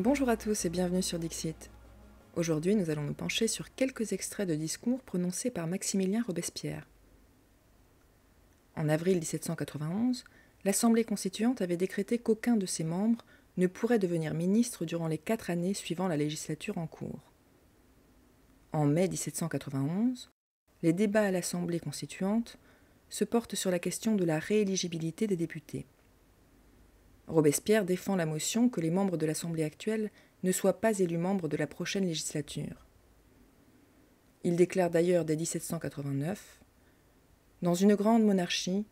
Bonjour à tous et bienvenue sur Dixit. Aujourd'hui, nous allons nous pencher sur quelques extraits de discours prononcés par Maximilien Robespierre. En avril 1791, l'Assemblée constituante avait décrété qu'aucun de ses membres ne pourrait devenir ministre durant les quatre années suivant la législature en cours. En mai 1791, les débats à l'Assemblée constituante se portent sur la question de la rééligibilité des députés. Robespierre défend la motion que les membres de l'Assemblée actuelle ne soient pas élus membres de la prochaine législature. Il déclare d'ailleurs dès 1789 Dans une grande monarchie,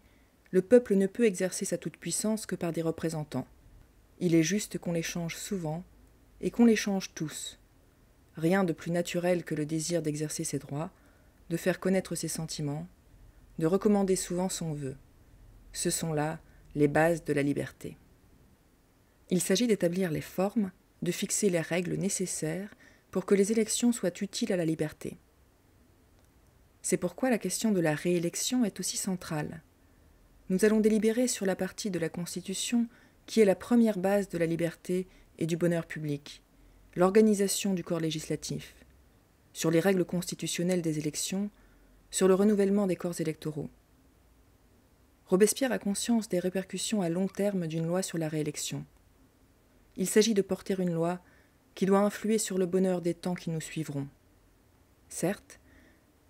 le peuple ne peut exercer sa toute-puissance que par des représentants. Il est juste qu'on les change souvent et qu'on les change tous. Rien de plus naturel que le désir d'exercer ses droits, de faire connaître ses sentiments, de recommander souvent son vœu. Ce sont là les bases de la liberté. Il s'agit d'établir les formes, de fixer les règles nécessaires pour que les élections soient utiles à la liberté. C'est pourquoi la question de la réélection est aussi centrale. Nous allons délibérer sur la partie de la Constitution qui est la première base de la liberté et du bonheur public, l'organisation du corps législatif, sur les règles constitutionnelles des élections, sur le renouvellement des corps électoraux. Robespierre a conscience des répercussions à long terme d'une loi sur la réélection il s'agit de porter une loi qui doit influer sur le bonheur des temps qui nous suivront. Certes,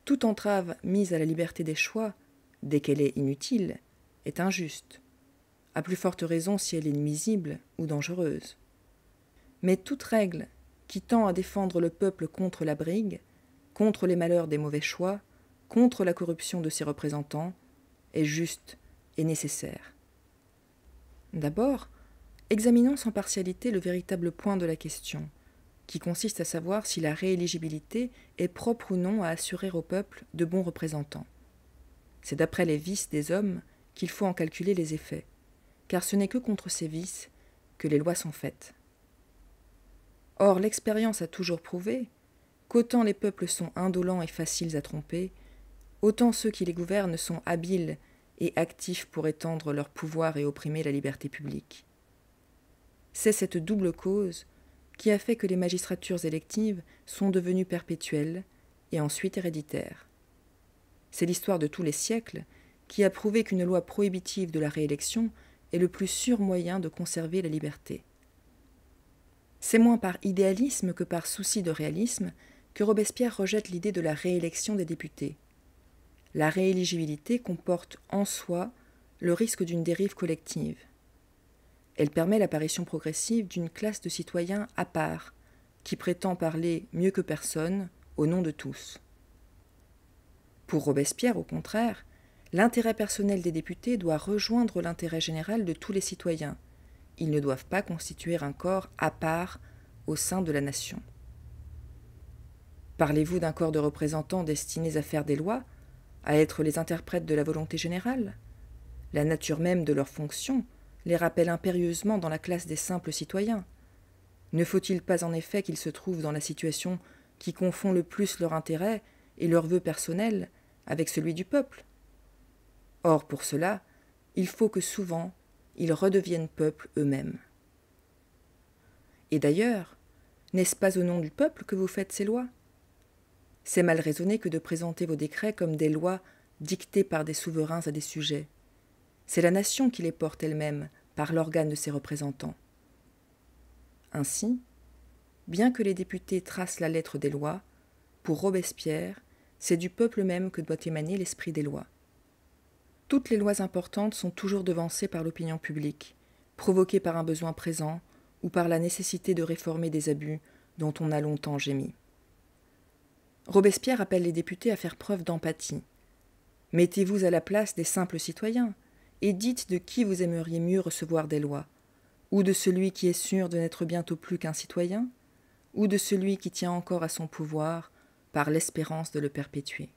toute entrave mise à la liberté des choix, dès qu'elle est inutile, est injuste, à plus forte raison si elle est nuisible ou dangereuse. Mais toute règle qui tend à défendre le peuple contre la brigue, contre les malheurs des mauvais choix, contre la corruption de ses représentants, est juste et nécessaire. D'abord, Examinons sans partialité le véritable point de la question, qui consiste à savoir si la rééligibilité est propre ou non à assurer au peuple de bons représentants. C'est d'après les vices des hommes qu'il faut en calculer les effets, car ce n'est que contre ces vices que les lois sont faites. Or l'expérience a toujours prouvé qu'autant les peuples sont indolents et faciles à tromper, autant ceux qui les gouvernent sont habiles et actifs pour étendre leur pouvoir et opprimer la liberté publique. C'est cette double cause qui a fait que les magistratures électives sont devenues perpétuelles et ensuite héréditaires. C'est l'histoire de tous les siècles qui a prouvé qu'une loi prohibitive de la réélection est le plus sûr moyen de conserver la liberté. C'est moins par idéalisme que par souci de réalisme que Robespierre rejette l'idée de la réélection des députés. La rééligibilité comporte en soi le risque d'une dérive collective. Elle permet l'apparition progressive d'une classe de citoyens à part, qui prétend parler mieux que personne au nom de tous. Pour Robespierre, au contraire, l'intérêt personnel des députés doit rejoindre l'intérêt général de tous les citoyens. Ils ne doivent pas constituer un corps à part au sein de la nation. Parlez-vous d'un corps de représentants destinés à faire des lois, à être les interprètes de la volonté générale La nature même de leurs fonctions les rappelle impérieusement dans la classe des simples citoyens. Ne faut-il pas en effet qu'ils se trouvent dans la situation qui confond le plus leur intérêt et leurs vœux personnels avec celui du peuple Or, pour cela, il faut que souvent ils redeviennent peuple eux-mêmes. Et d'ailleurs, n'est-ce pas au nom du peuple que vous faites ces lois C'est mal raisonné que de présenter vos décrets comme des lois dictées par des souverains à des sujets. C'est la nation qui les porte elle-même, par l'organe de ses représentants. Ainsi, bien que les députés tracent la lettre des lois, pour Robespierre, c'est du peuple même que doit émaner l'esprit des lois. Toutes les lois importantes sont toujours devancées par l'opinion publique, provoquées par un besoin présent ou par la nécessité de réformer des abus dont on a longtemps gémi. Robespierre appelle les députés à faire preuve d'empathie. Mettez-vous à la place des simples citoyens et dites de qui vous aimeriez mieux recevoir des lois, ou de celui qui est sûr de n'être bientôt plus qu'un citoyen, ou de celui qui tient encore à son pouvoir par l'espérance de le perpétuer.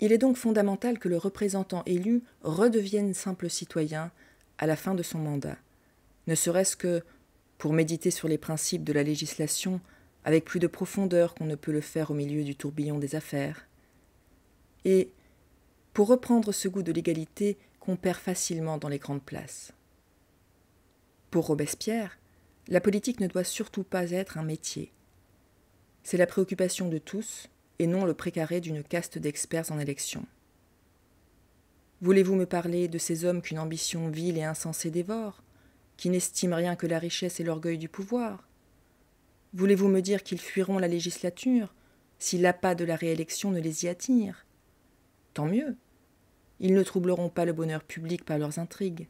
Il est donc fondamental que le représentant élu redevienne simple citoyen à la fin de son mandat, ne serait-ce que pour méditer sur les principes de la législation avec plus de profondeur qu'on ne peut le faire au milieu du tourbillon des affaires. Et, pour reprendre ce goût de l'égalité qu'on perd facilement dans les grandes places. Pour Robespierre, la politique ne doit surtout pas être un métier. C'est la préoccupation de tous et non le précaré d'une caste d'experts en élection. Voulez-vous me parler de ces hommes qu'une ambition vile et insensée dévore, qui n'estiment rien que la richesse et l'orgueil du pouvoir Voulez-vous me dire qu'ils fuiront la législature si l'appât de la réélection ne les y attire Tant mieux, ils ne troubleront pas le bonheur public par leurs intrigues.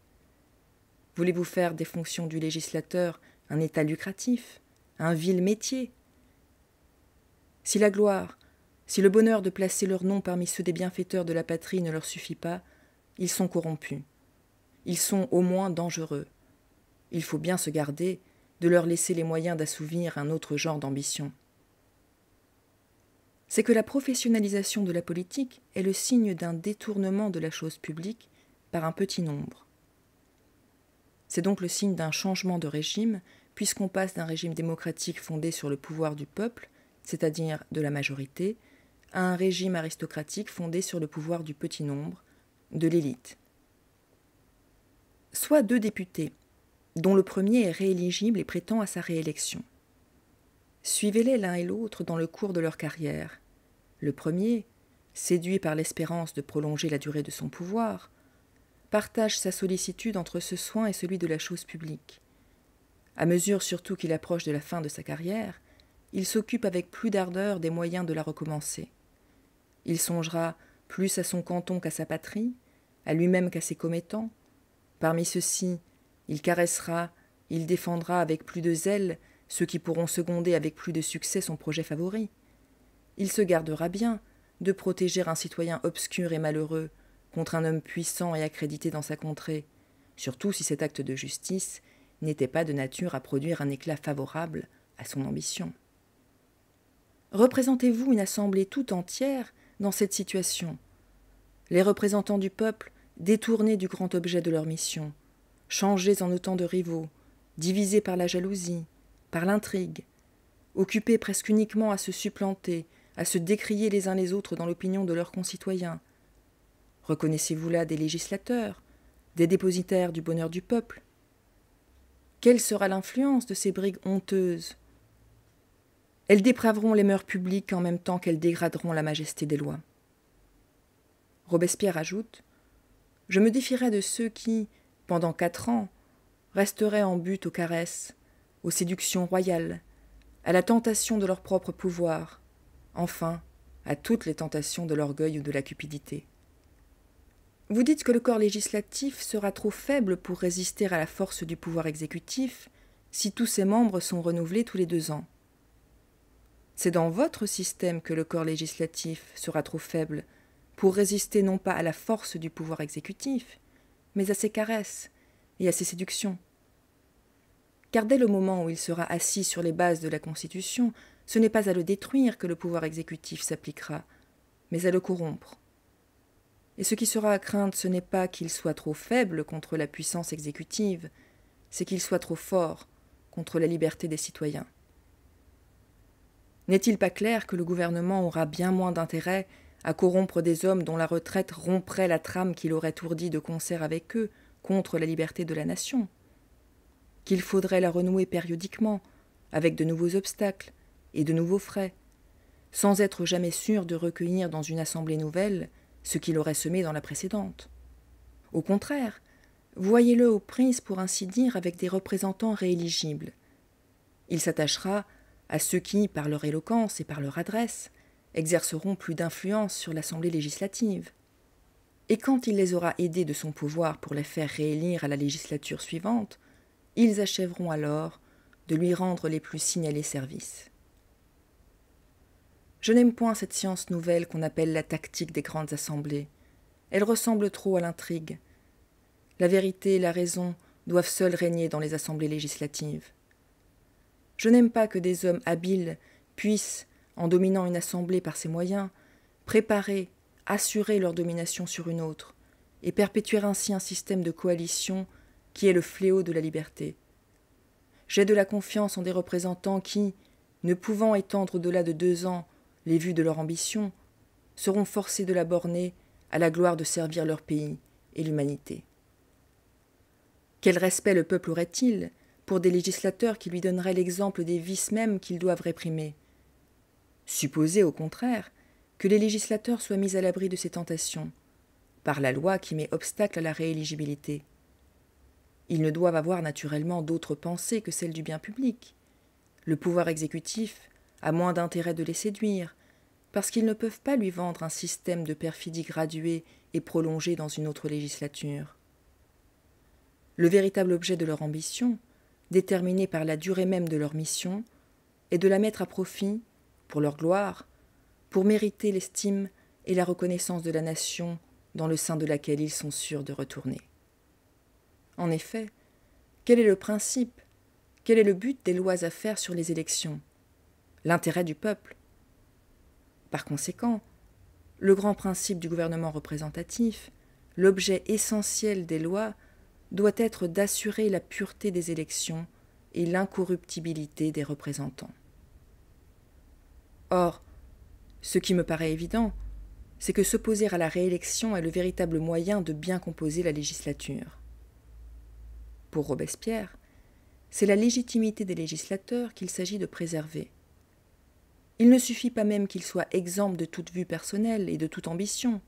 Voulez-vous faire des fonctions du législateur un état lucratif, un vil métier Si la gloire, si le bonheur de placer leur nom parmi ceux des bienfaiteurs de la patrie ne leur suffit pas, ils sont corrompus. Ils sont au moins dangereux. Il faut bien se garder de leur laisser les moyens d'assouvir un autre genre d'ambition c'est que la professionnalisation de la politique est le signe d'un détournement de la chose publique par un petit nombre. C'est donc le signe d'un changement de régime, puisqu'on passe d'un régime démocratique fondé sur le pouvoir du peuple, c'est-à-dire de la majorité, à un régime aristocratique fondé sur le pouvoir du petit nombre, de l'élite. Soit deux députés, dont le premier est rééligible et prétend à sa réélection. Suivez-les l'un et l'autre dans le cours de leur carrière, le premier, séduit par l'espérance de prolonger la durée de son pouvoir, partage sa sollicitude entre ce soin et celui de la chose publique. À mesure surtout qu'il approche de la fin de sa carrière, il s'occupe avec plus d'ardeur des moyens de la recommencer. Il songera plus à son canton qu'à sa patrie, à lui-même qu'à ses commettants. Parmi ceux-ci, il caressera, il défendra avec plus de zèle ceux qui pourront seconder avec plus de succès son projet favori il se gardera bien de protéger un citoyen obscur et malheureux contre un homme puissant et accrédité dans sa contrée, surtout si cet acte de justice n'était pas de nature à produire un éclat favorable à son ambition. Représentez-vous une assemblée tout entière dans cette situation Les représentants du peuple détournés du grand objet de leur mission, changés en autant de rivaux, divisés par la jalousie, par l'intrigue, occupés presque uniquement à se supplanter, à se décrier les uns les autres dans l'opinion de leurs concitoyens. Reconnaissez-vous là des législateurs, des dépositaires du bonheur du peuple Quelle sera l'influence de ces brigues honteuses Elles dépraveront les mœurs publiques en même temps qu'elles dégraderont la majesté des lois. Robespierre ajoute Je me défierai de ceux qui, pendant quatre ans, resteraient en butte aux caresses, aux séductions royales, à la tentation de leur propre pouvoir, enfin, à toutes les tentations de l'orgueil ou de la cupidité. Vous dites que le corps législatif sera trop faible pour résister à la force du pouvoir exécutif si tous ses membres sont renouvelés tous les deux ans. C'est dans votre système que le corps législatif sera trop faible pour résister non pas à la force du pouvoir exécutif, mais à ses caresses et à ses séductions. Car dès le moment où il sera assis sur les bases de la Constitution, ce n'est pas à le détruire que le pouvoir exécutif s'appliquera, mais à le corrompre. Et ce qui sera à craindre, ce n'est pas qu'il soit trop faible contre la puissance exécutive, c'est qu'il soit trop fort contre la liberté des citoyens. N'est-il pas clair que le gouvernement aura bien moins d'intérêt à corrompre des hommes dont la retraite romprait la trame qu'il aurait ourdie de concert avec eux contre la liberté de la nation Qu'il faudrait la renouer périodiquement, avec de nouveaux obstacles, et de nouveaux frais, sans être jamais sûr de recueillir dans une assemblée nouvelle ce qu'il aurait semé dans la précédente. Au contraire, voyez-le aux prises pour ainsi dire avec des représentants rééligibles. Il s'attachera à ceux qui, par leur éloquence et par leur adresse, exerceront plus d'influence sur l'Assemblée législative. Et quand il les aura aidés de son pouvoir pour les faire réélire à la législature suivante, ils achèveront alors de lui rendre les plus signalés services. Je n'aime point cette science nouvelle qu'on appelle la tactique des grandes assemblées. Elle ressemble trop à l'intrigue. La vérité et la raison doivent seules régner dans les assemblées législatives. Je n'aime pas que des hommes habiles puissent, en dominant une assemblée par ses moyens, préparer, assurer leur domination sur une autre, et perpétuer ainsi un système de coalition qui est le fléau de la liberté. J'ai de la confiance en des représentants qui, ne pouvant étendre au-delà de deux ans les vues de leur ambition, seront forcées de la borner à la gloire de servir leur pays et l'humanité. Quel respect le peuple aurait-il pour des législateurs qui lui donneraient l'exemple des vices mêmes qu'ils doivent réprimer Supposez, au contraire, que les législateurs soient mis à l'abri de ces tentations, par la loi qui met obstacle à la rééligibilité. Ils ne doivent avoir naturellement d'autres pensées que celles du bien public. Le pouvoir exécutif a moins d'intérêt de les séduire, parce qu'ils ne peuvent pas lui vendre un système de perfidie graduée et prolongée dans une autre législature. Le véritable objet de leur ambition, déterminé par la durée même de leur mission, est de la mettre à profit, pour leur gloire, pour mériter l'estime et la reconnaissance de la nation dans le sein de laquelle ils sont sûrs de retourner. En effet, quel est le principe, quel est le but des lois à faire sur les élections l'intérêt du peuple. Par conséquent, le grand principe du gouvernement représentatif, l'objet essentiel des lois, doit être d'assurer la pureté des élections et l'incorruptibilité des représentants. Or, ce qui me paraît évident, c'est que s'opposer à la réélection est le véritable moyen de bien composer la législature. Pour Robespierre, c'est la légitimité des législateurs qu'il s'agit de préserver. Il ne suffit pas même qu'il soit exempt de toute vue personnelle et de toute ambition.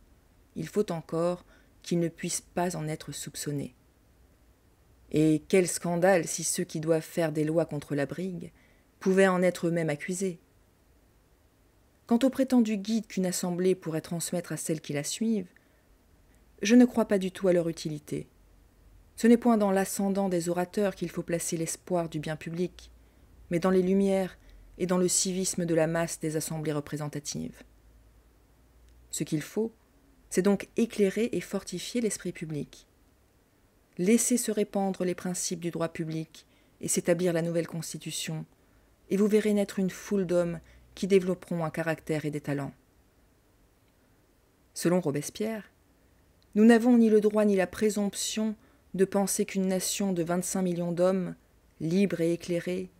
Il faut encore qu'il ne puisse pas en être soupçonné. Et quel scandale si ceux qui doivent faire des lois contre la brigue pouvaient en être eux-mêmes accusés. Quant au prétendu guide qu'une assemblée pourrait transmettre à celles qui la suivent, je ne crois pas du tout à leur utilité. Ce n'est point dans l'ascendant des orateurs qu'il faut placer l'espoir du bien public, mais dans les lumières et dans le civisme de la masse des assemblées représentatives. Ce qu'il faut, c'est donc éclairer et fortifier l'esprit public. Laissez se répandre les principes du droit public et s'établir la nouvelle constitution, et vous verrez naître une foule d'hommes qui développeront un caractère et des talents. Selon Robespierre, nous n'avons ni le droit ni la présomption de penser qu'une nation de 25 millions d'hommes, libres et éclairés,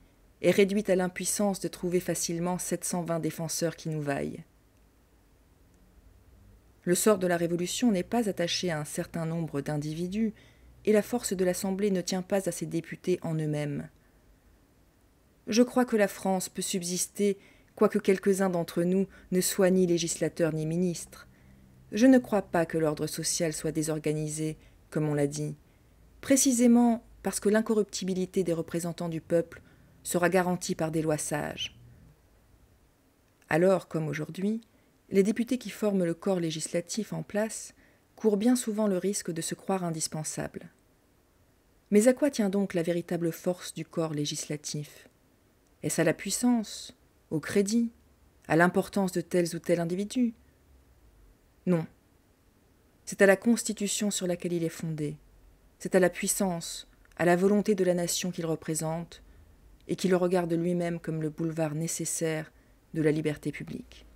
est réduite à l'impuissance de trouver facilement 720 défenseurs qui nous vaillent. Le sort de la Révolution n'est pas attaché à un certain nombre d'individus, et la force de l'Assemblée ne tient pas à ses députés en eux-mêmes. Je crois que la France peut subsister, quoique quelques-uns d'entre nous ne soient ni législateurs ni ministres. Je ne crois pas que l'ordre social soit désorganisé, comme on l'a dit, précisément parce que l'incorruptibilité des représentants du peuple sera garantie par des lois sages. Alors, comme aujourd'hui, les députés qui forment le corps législatif en place courent bien souvent le risque de se croire indispensables. Mais à quoi tient donc la véritable force du corps législatif Est-ce à la puissance, au crédit, à l'importance de tels ou tels individus Non. C'est à la constitution sur laquelle il est fondé, c'est à la puissance, à la volonté de la nation qu'il représente, et qui le regarde lui-même comme le boulevard nécessaire de la liberté publique.